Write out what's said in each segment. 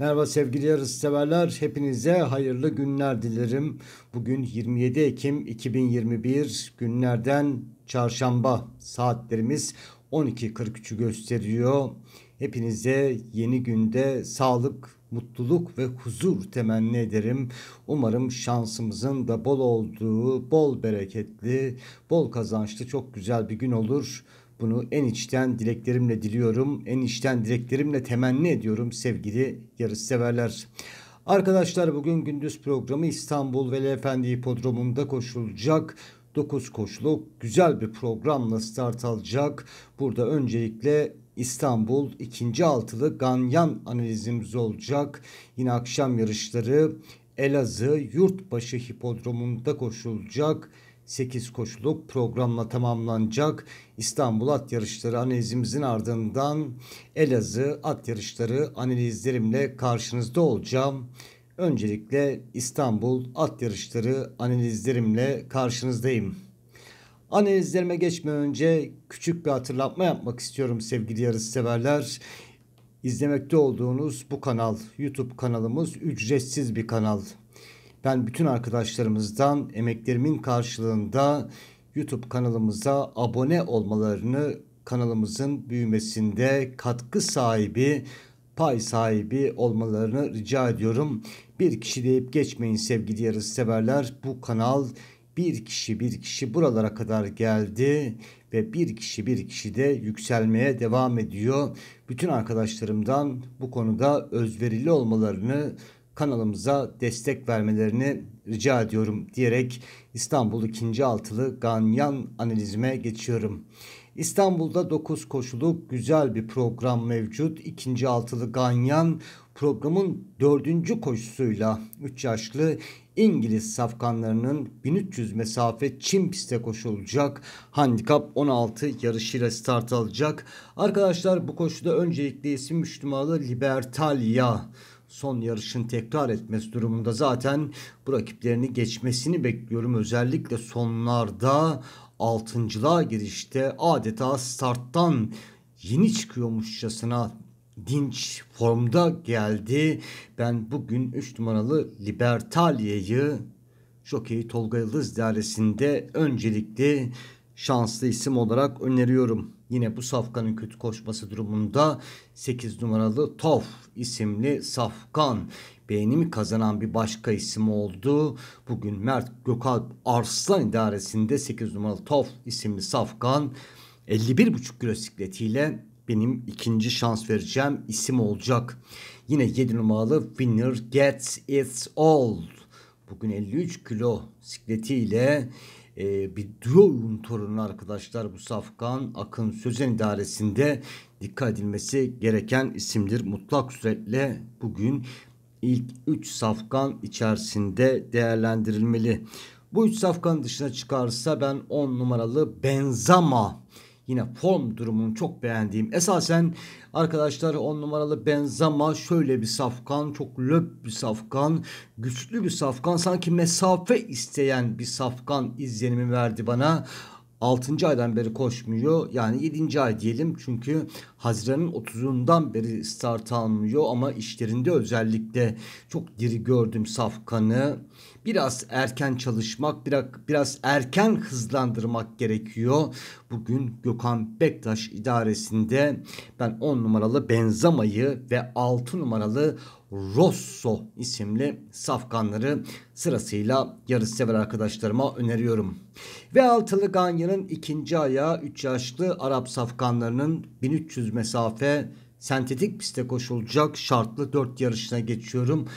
Merhaba sevgili yarışseverler. Hepinize hayırlı günler dilerim. Bugün 27 Ekim 2021 günlerden çarşamba saatlerimiz 12.43'ü gösteriyor. Hepinize yeni günde sağlık, mutluluk ve huzur temenni ederim. Umarım şansımızın da bol olduğu, bol bereketli, bol kazançlı çok güzel bir gün olur. Bunu en içten dileklerimle diliyorum. En içten dileklerimle temenni ediyorum sevgili yarış severler. Arkadaşlar bugün gündüz programı İstanbul Veli Hipodromu'nda koşulacak. 9 koşuluk güzel bir programla start alacak. Burada öncelikle İstanbul ikinci altılı Ganyan analizimiz olacak. Yine akşam yarışları Elazığ Yurtbaşı Hipodromu'nda koşulacak. 8 koşuluk programla tamamlanacak İstanbul At Yarışları analizimizin ardından Elazığ At Yarışları analizlerimle karşınızda olacağım. Öncelikle İstanbul At Yarışları analizlerimle karşınızdayım. Analizlerime geçmeden önce küçük bir hatırlatma yapmak istiyorum sevgili yarış severler. İzlemekte olduğunuz bu kanal, YouTube kanalımız ücretsiz bir kanal. Ben bütün arkadaşlarımızdan emeklerimin karşılığında YouTube kanalımıza abone olmalarını kanalımızın büyümesinde katkı sahibi pay sahibi olmalarını rica ediyorum. Bir kişi deyip geçmeyin sevgili yarış severler. Bu kanal bir kişi bir kişi buralara kadar geldi ve bir kişi bir kişi de yükselmeye devam ediyor. Bütün arkadaşlarımdan bu konuda özverili olmalarını kanalımıza destek vermelerini rica ediyorum diyerek İstanbul ikinci altılı ganyan analizime geçiyorum. İstanbul'da 9 koşuluk güzel bir program mevcut. İkinci altılı ganyan programın dördüncü koşusuyla 3 yaşlı İngiliz safkanlarının 1300 mesafe Çin piste koşulacak. Handikap 16 yarışıyla start alacak. Arkadaşlar bu koşuda öncelikli isim Müslümanı Libertalia son yarışın tekrar etmesi durumunda zaten bu rakiplerini geçmesini bekliyorum. Özellikle sonlarda altıncılığa girişte adeta starttan yeni çıkıyormuşçasına dinç formda geldi. Ben bugün 3 numaralı Libertalia'yı Jockey Tolga Yıldız Dairesi'nde öncelikli şanslı isim olarak öneriyorum. Yine bu safkanın kötü koşması durumunda 8 numaralı Tof isimli safkan beğenimi kazanan bir başka isim oldu. Bugün Mert Gökalp Arslan idaresinde 8 numaralı Tof isimli safkan 51,5 kilo sikletiyle benim ikinci şans vereceğim isim olacak. Yine 7 numaralı Winner Gets It All. Bugün 53 kilo sikletiyle e, bir duo torunu arkadaşlar bu Safkan Akın Sözen idaresinde dikkat edilmesi gereken isimdir. Mutlak suretle bugün ilk 3 safkan içerisinde değerlendirilmeli. Bu 3 safkan dışına çıkarsa ben 10 numaralı Benzama Yine form durumunu çok beğendiğim. Esasen arkadaşlar 10 numaralı Benzema şöyle bir safkan. Çok löp bir safkan. Güçlü bir safkan. Sanki mesafe isteyen bir safkan izlenimi verdi bana. 6. aydan beri koşmuyor. Yani 7. ay diyelim çünkü Haziran'ın 30'undan beri start almıyor ama işlerinde özellikle çok diri gördüm Safkan'ı. Biraz erken çalışmak, biraz, biraz erken hızlandırmak gerekiyor. Bugün Gökhan Bektaş idaresinde ben 10 numaralı Benzama'yı ve 6 numaralı Rosso isimli safkanları sırasıyla yarış sever arkadaşlarıma öneriyorum. Ve altılı Ganya'nın ikinci ayağı 3 yaşlı Arap safkanlarının 1300 mesafe sentetik piste koşulacak şartlı 4 yarışına geçiyorum.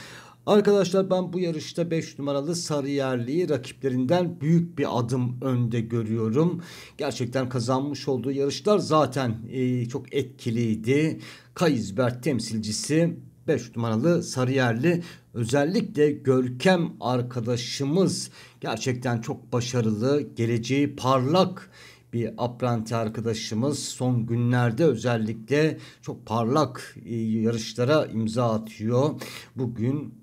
Arkadaşlar ben bu yarışta 5 numaralı sarı Sarıyerli'yi rakiplerinden büyük bir adım önde görüyorum. Gerçekten kazanmış olduğu yarışlar zaten e, çok etkiliydi. Kayızbert temsilcisi 5 numaralı Sarıyerli özellikle Görkem arkadaşımız gerçekten çok başarılı, geleceği parlak bir apranti arkadaşımız son günlerde özellikle çok parlak e, yarışlara imza atıyor. Bugün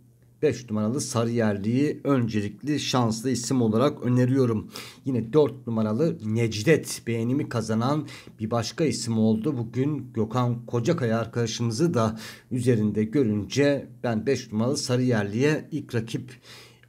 5 numaralı Sarıyerli'yi öncelikli şanslı isim olarak öneriyorum. Yine 4 numaralı Necdet beğenimi kazanan bir başka isim oldu. Bugün Gökhan Kocakaya arkadaşımızı da üzerinde görünce ben 5 numaralı Sarıyerli'ye ilk rakip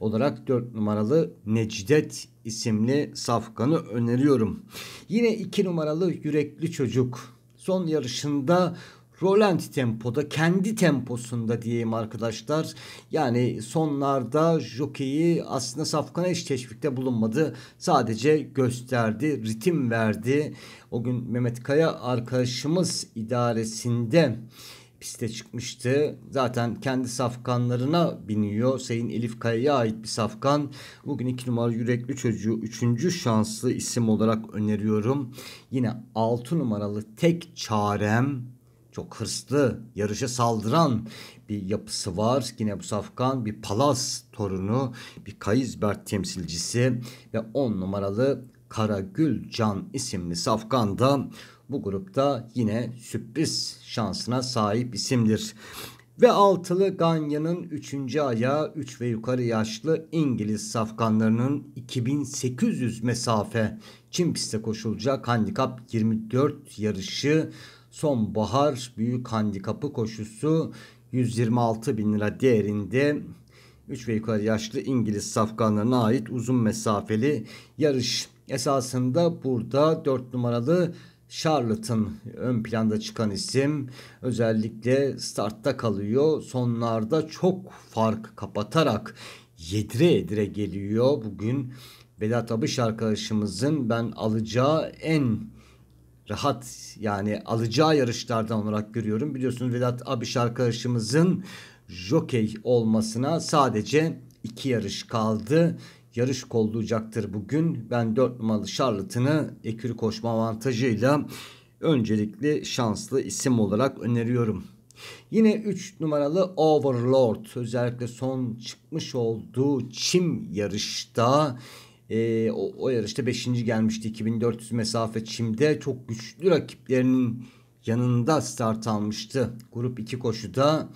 olarak 4 numaralı Necdet isimli safkanı öneriyorum. Yine 2 numaralı Yürekli Çocuk son yarışında Rolanti tempoda kendi temposunda diyeyim arkadaşlar. Yani sonlarda jokeyi aslında Safkan'a hiç teşvikte bulunmadı. Sadece gösterdi, ritim verdi. O gün Mehmet Kaya arkadaşımız idaresinde piste çıkmıştı. Zaten kendi safkanlarına biniyor. Sayın Elif Kaya'ya ait bir safkan. Bugün 2 numara yürekli çocuğu 3. şanslı isim olarak öneriyorum. Yine 6 numaralı tek çarem çok hırslı, yarışa saldıran bir yapısı var. Yine bu Safkan bir Palas torunu, bir Kayızbert temsilcisi ve 10 numaralı Karagül Can isimli Safkan da bu grupta yine sürpriz şansına sahip isimdir. Ve altılı Ganya'nın 3. ayağı 3 ve yukarı yaşlı İngiliz safkanlarının 2800 mesafe Çin pistte koşulacak handikap 24 yarışı sonbahar büyük handikapı koşusu 126 bin lira değerinde 3 ve yukarı yaşlı İngiliz safkanlarına ait uzun mesafeli yarış. Esasında burada 4 numaralı Charlotte'ın ön planda çıkan isim özellikle startta kalıyor. Sonlarda çok fark kapatarak yedire yedire geliyor. Bugün Vedat Abış arkadaşımızın ben alacağı en rahat yani alacağı yarışlardan olarak görüyorum. Biliyorsunuz Vedat Abiş arkadaşımızın jokey olmasına sadece iki yarış kaldı. Yarış kollayacaktır bugün. Ben 4 numaralı Charlotte'ını ekürü koşma avantajıyla öncelikli şanslı isim olarak öneriyorum. Yine 3 numaralı Overlord özellikle son çıkmış olduğu çim yarışta e, o, o yarışta 5. gelmişti. 2400 mesafe çimde çok güçlü rakiplerinin yanında start almıştı. Grup 2 koşuda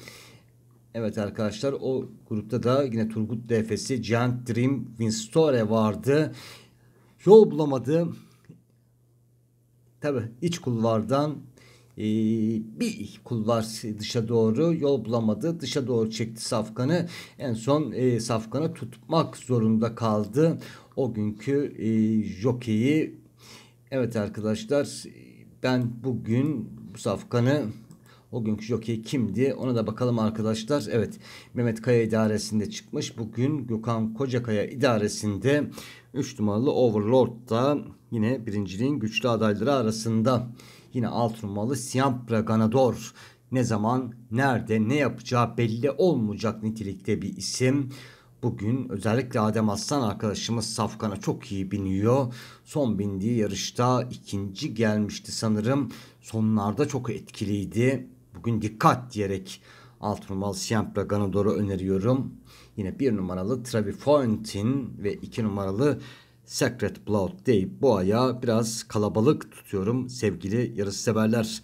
Evet arkadaşlar o grupta da yine Turgut DF'si Giant Dream Winstore vardı. Yol bulamadı. Tabi iç kulvardan e, bir kulvar dışa doğru yol bulamadı. Dışa doğru çekti Safkan'ı. En son e, Safkan'ı tutmak zorunda kaldı o günkü e, jokeyi. Evet arkadaşlar ben bugün bu safkanı o günkü jokey kimdi ona da bakalım arkadaşlar. Evet Mehmet Kaya idaresinde çıkmış. Bugün Gökhan Kocakaya idaresinde 3 numaralı Overlord da yine birinciliğin güçlü adayları arasında. Yine 6 numaralı Siampra Ganador ne zaman, nerede, ne yapacağı belli olmayacak nitelikte bir isim. Bugün özellikle Adem Aslan arkadaşımız Safkan'a çok iyi biniyor. Son bindiği yarışta ikinci gelmişti sanırım. Sonlarda çok etkiliydi. Bugün dikkat diyerek alt numaralı Siempre Ganador'u öneriyorum. Yine bir numaralı Travi Fountain ve iki numaralı Secret Blood deyip bu aya biraz kalabalık tutuyorum sevgili yarış severler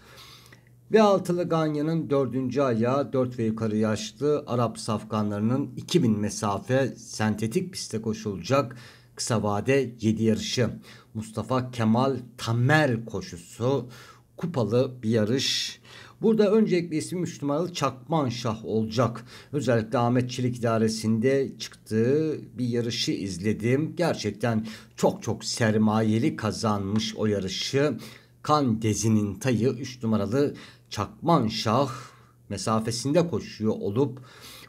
ve altılı ganyanın dördüncü ayağı dört ve yukarı yaşlı Arap safkanlarının 2000 mesafe sentetik piste koşulacak kısa vade 7 yarışı. Mustafa Kemal Tamer koşusu kupalı bir yarış. Burada öncelikle ismi 3 numaralı Çakmanşah olacak. Özellikle Ahmet Çelik idaresinde çıktığı bir yarışı izledim. Gerçekten çok çok sermayeli kazanmış o yarışı. Kan Dezi'nin tayı 3 numaralı Çakman Şah mesafesinde koşuyor olup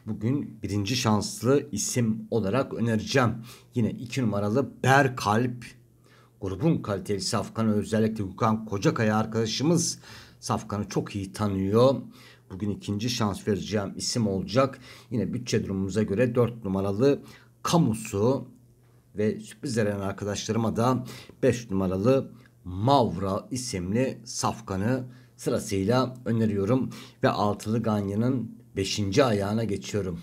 bugün birinci şanslı isim olarak önereceğim. Yine iki numaralı Berkalp grubun kalitelisi Afgan'ı özellikle Gökhan Kocakaya arkadaşımız Safkan'ı çok iyi tanıyor. Bugün ikinci şans vereceğim isim olacak. Yine bütçe durumumuza göre 4 numaralı Kamusu ve sürpriz veren arkadaşlarıma da 5 numaralı Mavra isimli Safkan'ı sırasıyla öneriyorum ve altılı ganyanın 5. ayağına geçiyorum.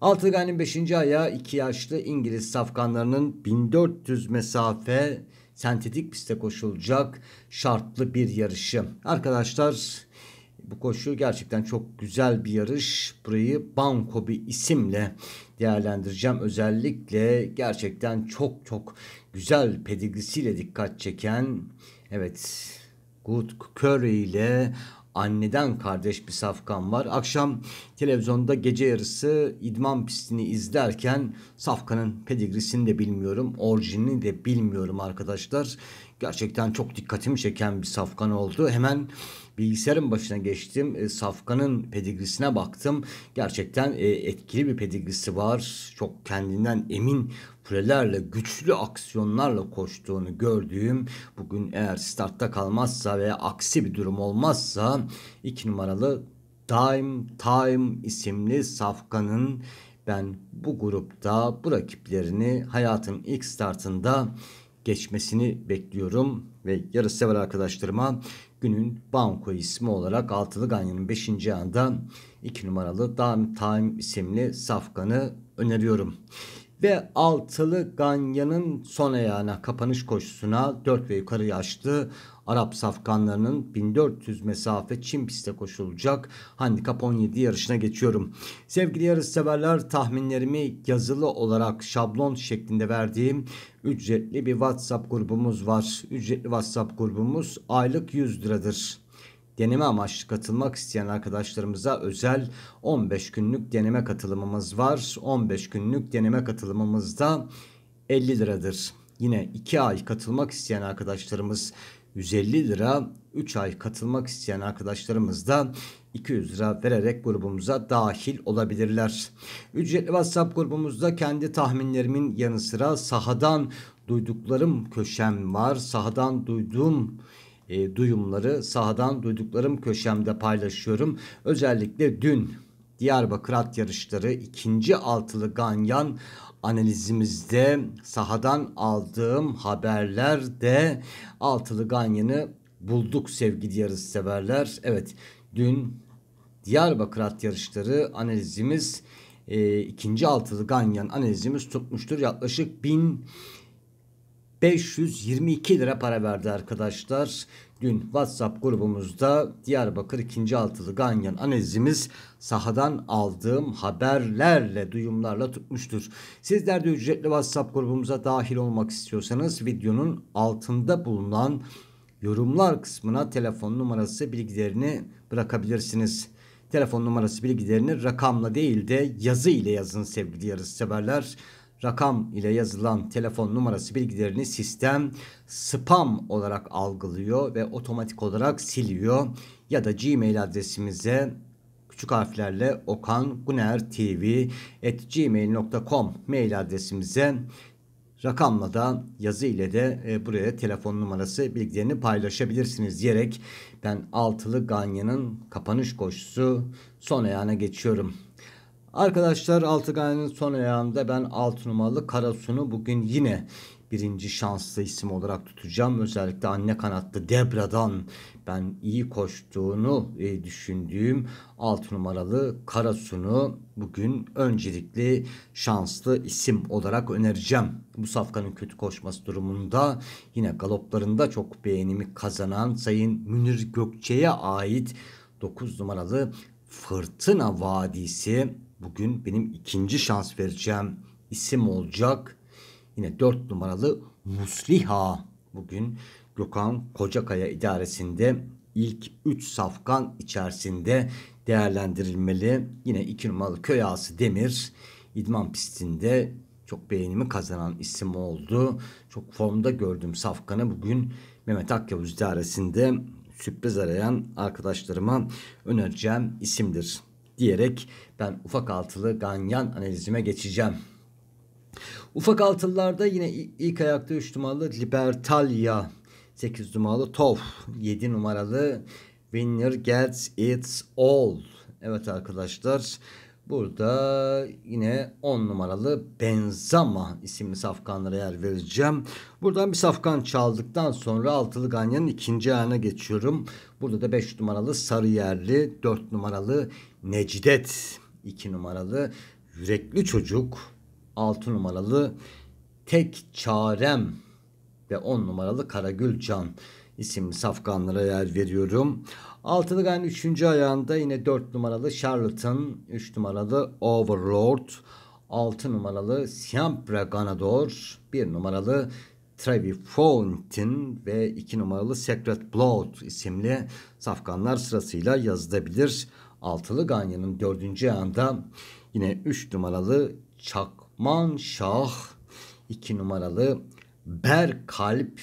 Altılı ganyanın 5. ayağı 2 yaşlı İngiliz safkanlarının 1400 mesafe sentetik piste koşulacak şartlı bir yarışı. Arkadaşlar bu koşu gerçekten çok güzel bir yarış. Burayı Banko bir isimle değerlendireceğim. Özellikle gerçekten çok çok güzel pedigrisiyle dikkat çeken evet Good Curry ile anneden kardeş bir safkan var. Akşam televizyonda gece yarısı idman pistini izlerken safkanın pedigrisini de bilmiyorum, orijinini de bilmiyorum arkadaşlar gerçekten çok dikkatimi çeken bir safkan oldu. Hemen bilgisayarın başına geçtim. E, Safkan'ın pedigrisine baktım. Gerçekten e, etkili bir pedigrisi var. Çok kendinden emin kulelerle güçlü aksiyonlarla koştuğunu gördüğüm bugün eğer startta kalmazsa veya aksi bir durum olmazsa 2 numaralı Time Time isimli Safkan'ın ben bu grupta bu rakiplerini hayatın ilk startında geçmesini bekliyorum ve yarışsever arkadaşlarıma günün banko ismi olarak altılı ganyanın 5. anda 2 numaralı Dam Time isimli safkanı öneriyorum ve altılı Ganya'nın son ayağına kapanış koşusuna 4 ve yukarı yaştı. Arap safkanlarının 1400 mesafe Çin piste koşulacak handikap 17 yarışına geçiyorum. Sevgili yarış severler tahminlerimi yazılı olarak şablon şeklinde verdiğim ücretli bir WhatsApp grubumuz var. Ücretli WhatsApp grubumuz aylık 100 liradır deneme amaçlı katılmak isteyen arkadaşlarımıza özel 15 günlük deneme katılımımız var. 15 günlük deneme katılımımızda 50 liradır. Yine 2 ay katılmak isteyen arkadaşlarımız 150 lira, 3 ay katılmak isteyen arkadaşlarımız da 200 lira vererek grubumuza dahil olabilirler. Ücretli WhatsApp grubumuzda kendi tahminlerimin yanı sıra sahadan duyduklarım köşem var. Sahadan duyduğum e, duyumları sahadan duyduklarım köşemde paylaşıyorum. Özellikle dün Diyarbakır at yarışları ikinci altılı ganyan analizimizde sahadan aldığım haberlerde altılı ganyanı bulduk sevgili yarış severler. Evet dün Diyarbakır at yarışları analizimiz e, ikinci altılı ganyan analizimiz tutmuştur. Yaklaşık bin 522 lira para verdi arkadaşlar. Dün WhatsApp grubumuzda Diyarbakır 2. altılı ganyan analizimiz sahadan aldığım haberlerle, duyumlarla tutmuştur. Sizler de ücretli WhatsApp grubumuza dahil olmak istiyorsanız videonun altında bulunan yorumlar kısmına telefon numarası bilgilerini bırakabilirsiniz. Telefon numarası bilgilerini rakamla değil de yazı ile yazın sevgili yarışseverler. severler rakam ile yazılan telefon numarası bilgilerini sistem spam olarak algılıyor ve otomatik olarak siliyor ya da Gmail adresimize küçük harflerle okangunertv@gmail.com mail adresimize rakamla da yazı ile de e, buraya telefon numarası bilgilerini paylaşabilirsiniz diyerek ben altılı Ganya'nın kapanış koşusu son ayağına geçiyorum. Arkadaşlar Altıgay'ın son ayağında ben 6 numaralı Karasun'u bugün yine birinci şanslı isim olarak tutacağım. Özellikle anne kanatlı Debra'dan ben iyi koştuğunu e, düşündüğüm 6 numaralı Karasun'u bugün öncelikli şanslı isim olarak önereceğim. Bu safkanın kötü koşması durumunda yine galoplarında çok beğenimi kazanan Sayın Münir Gökçe'ye ait 9 numaralı Fırtına Vadisi bugün benim ikinci şans vereceğim isim olacak. Yine 4 numaralı Musliha bugün Gökhan Kocakaya idaresinde ilk 3 safkan içerisinde değerlendirilmeli. Yine 2 numaralı Köy Ağası Demir idman pistinde çok beğenimi kazanan isim oldu. Çok formda gördüm safkanı bugün Mehmet Akyavuz idaresinde sürpriz arayan arkadaşlarıma önereceğim isimdir diyerek ben ufak altılı ganyan analizime geçeceğim. Ufak altılılarda yine ilk ayakta 3 numaralı Libertalia, 8 numaralı Tov, 7 numaralı Winner Gets It All. Evet arkadaşlar burada yine 10 numaralı Benzama isimli safkanlara yer vereceğim. Buradan bir safkan çaldıktan sonra altılı ganyanın ikinci ayağına geçiyorum. Burada da 5 numaralı sarı yerli 4 numaralı Necdet, 2 numaralı Yürekli Çocuk, 6 numaralı Tek Çarem ve 10 numaralı Karagül Can isimli safkanlara yer veriyorum. Altılı Gayen 3. ayağında yine 4 numaralı Charlatan, 3 numaralı Overlord, 6 numaralı Siempre Ganador, 1 numaralı Trevi Fountain ve 2 numaralı Secret Blood isimli safkanlar sırasıyla yazılabilir. Altılı Ganyan'ın dördüncü anda yine 3 numaralı Çakman Şah, 2 numaralı Ber Kalp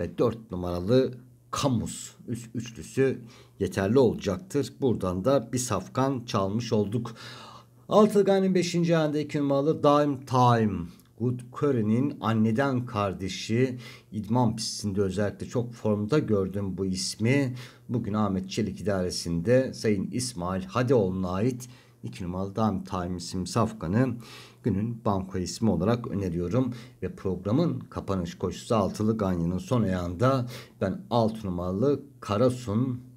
ve 4 numaralı Kamus üst üçlüsü yeterli olacaktır. Buradan da bir safkan çalmış olduk. ganya'nın beşinci ayında 2 numaralı Dime Time Good Curry'nin anneden kardeşi idman pistinde özellikle çok formda gördüm bu ismi. Bugün Ahmet Çelik idaresinde Sayın İsmail Hadeoğlu'na ait 2 numaralı Dime Time isim safkanı günün banko ismi olarak öneriyorum. Ve programın kapanış koşusu altılı Ganyan'ın son ayağında ben 6 numaralı Karasun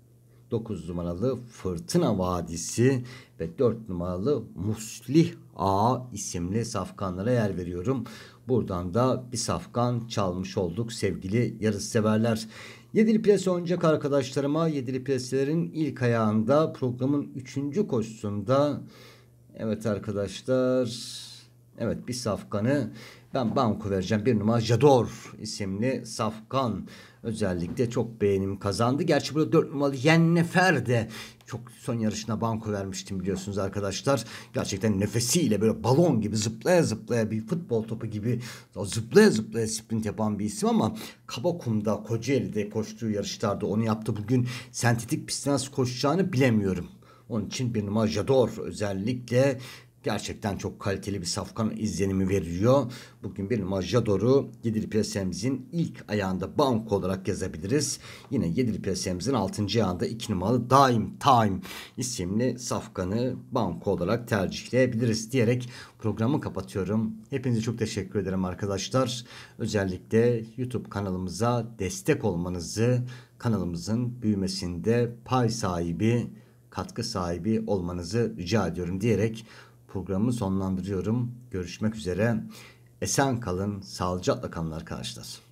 9 numaralı Fırtına Vadisi ve 4 numaralı Muslih A isimli safkanlara yer veriyorum. Buradan da bir safkan çalmış olduk sevgili yarış severler. Yedili Pres oynayacak arkadaşlarıma Yedili Preslerin ilk ayağında programın 3. koşusunda evet arkadaşlar Evet bir safkanı ben banko vereceğim bir numara Jador isimli safkan özellikle çok beğenim kazandı. Gerçi burada dört numaralı Yennefer de çok son yarışına banko vermiştim biliyorsunuz arkadaşlar. Gerçekten nefesiyle böyle balon gibi zıplaya zıplaya bir futbol topu gibi zıplaya zıplaya sprint yapan bir isim ama Kabakum'da Kocaeli'de koştuğu yarışlarda onu yaptı. Bugün sentetik pistte nasıl koşacağını bilemiyorum. Onun için bir numara Jador özellikle gerçekten çok kaliteli bir safkan izlenimi veriyor. Bugün bir maja doğru 7'li piyasamızın ilk ayağında banko olarak yazabiliriz. Yine 7'li piyasamızın 6. ayağında 2 numaralı Dime Time isimli safkanı banko olarak tercihleyebiliriz diyerek programı kapatıyorum. Hepinize çok teşekkür ederim arkadaşlar. Özellikle YouTube kanalımıza destek olmanızı, kanalımızın büyümesinde pay sahibi, katkı sahibi olmanızı rica ediyorum diyerek programımı sonlandırıyorum. Görüşmek üzere. Esen kalın, sağlıcakla kalın arkadaşlar.